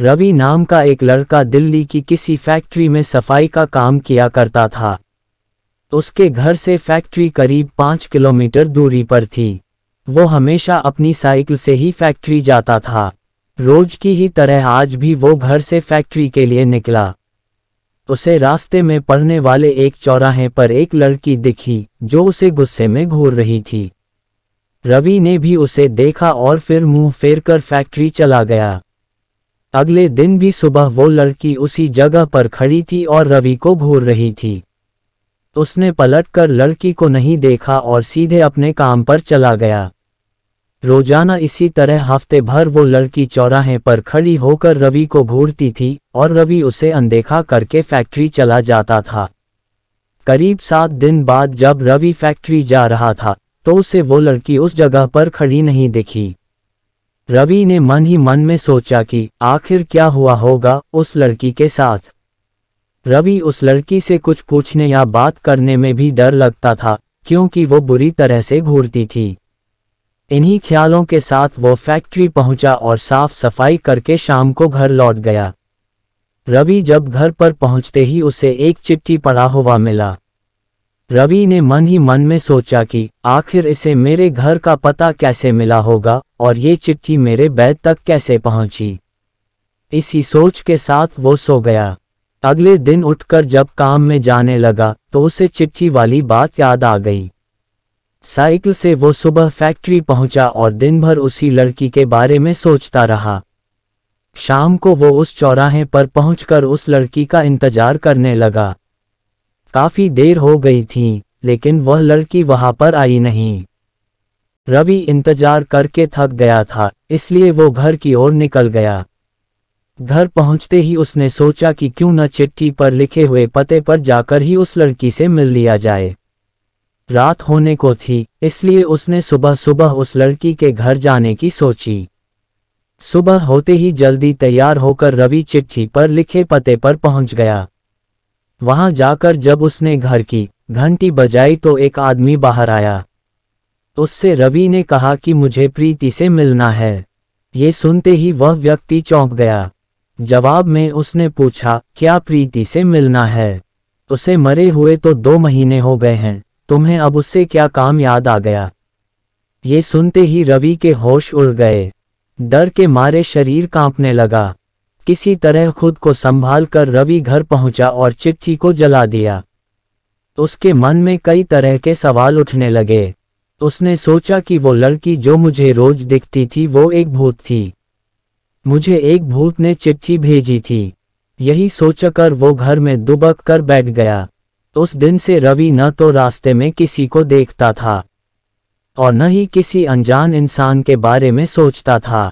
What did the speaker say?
रवि नाम का एक लड़का दिल्ली की किसी फैक्ट्री में सफाई का काम किया करता था उसके घर से फैक्ट्री करीब पाँच किलोमीटर दूरी पर थी वो हमेशा अपनी साइकिल से ही फैक्ट्री जाता था रोज की ही तरह आज भी वो घर से फैक्ट्री के लिए निकला उसे रास्ते में पड़ने वाले एक चौराहे पर एक लड़की दिखी जो उसे गुस्से में घूर रही थी रवि ने भी उसे देखा और फिर मुंह फेर कर फैक्ट्री चला गया अगले दिन भी सुबह वो लड़की उसी जगह पर खड़ी थी और रवि को घूर रही थी उसने पलटकर लड़की को नहीं देखा और सीधे अपने काम पर चला गया रोजाना इसी तरह हफ्ते भर वो लड़की चौराहे पर खड़ी होकर रवि को घूरती थी और रवि उसे अनदेखा करके फैक्ट्री चला जाता था करीब सात दिन बाद जब रवि फैक्ट्री जा रहा था तो उसे वो लड़की उस जगह पर खड़ी नहीं दिखी रवि ने मन ही मन में सोचा कि आखिर क्या हुआ होगा उस लड़की के साथ रवि उस लड़की से कुछ पूछने या बात करने में भी डर लगता था क्योंकि वो बुरी तरह से घूरती थी इन्हीं ख्यालों के साथ वो फैक्ट्री पहुंचा और साफ सफाई करके शाम को घर लौट गया रवि जब घर पर पहुंचते ही उसे एक चिट्ठी पड़ा हुआ मिला रवि ने मन ही मन में सोचा कि आखिर इसे मेरे घर का पता कैसे मिला होगा और ये चिट्ठी मेरे बैग तक कैसे पहुंची इसी सोच के साथ वो सो गया अगले दिन उठकर जब काम में जाने लगा तो उसे चिट्ठी वाली बात याद आ गई साइकिल से वो सुबह फैक्ट्री पहुंचा और दिन भर उसी लड़की के बारे में सोचता रहा शाम को वो उस चौराहे पर पहुंचकर उस लड़की का इंतजार करने लगा काफी देर हो गई थी लेकिन वह लड़की वहां पर आई नहीं रवि इंतजार करके थक गया था इसलिए वो घर की ओर निकल गया घर पहुंचते ही उसने सोचा कि क्यों न चिट्ठी पर लिखे हुए पते पर जाकर ही उस लड़की से मिल लिया जाए रात होने को थी इसलिए उसने सुबह सुबह उस लड़की के घर जाने की सोची सुबह होते ही जल्दी तैयार होकर रवि चिट्ठी पर लिखे पते पर पहुंच गया वहां जाकर जब उसने घर की घंटी बजाई तो एक आदमी बाहर आया उससे रवि ने कहा कि मुझे प्रीति से मिलना है ये सुनते ही वह व्यक्ति चौंक गया जवाब में उसने पूछा क्या प्रीति से मिलना है उसे मरे हुए तो दो महीने हो गए हैं तुम्हें अब उससे क्या काम याद आ गया ये सुनते ही रवि के होश उड़ गए डर के मारे शरीर कांपने लगा किसी तरह खुद को संभाल कर रवि घर पहुंचा और चिट्ठी को जला दिया उसके मन में कई तरह के सवाल उठने लगे उसने सोचा कि वो लड़की जो मुझे रोज दिखती थी वो एक भूत थी मुझे एक भूत ने चिट्ठी भेजी थी यही सोचकर वो घर में दुबक कर बैठ गया उस दिन से रवि न तो रास्ते में किसी को देखता था और न ही किसी अनजान इंसान के बारे में सोचता था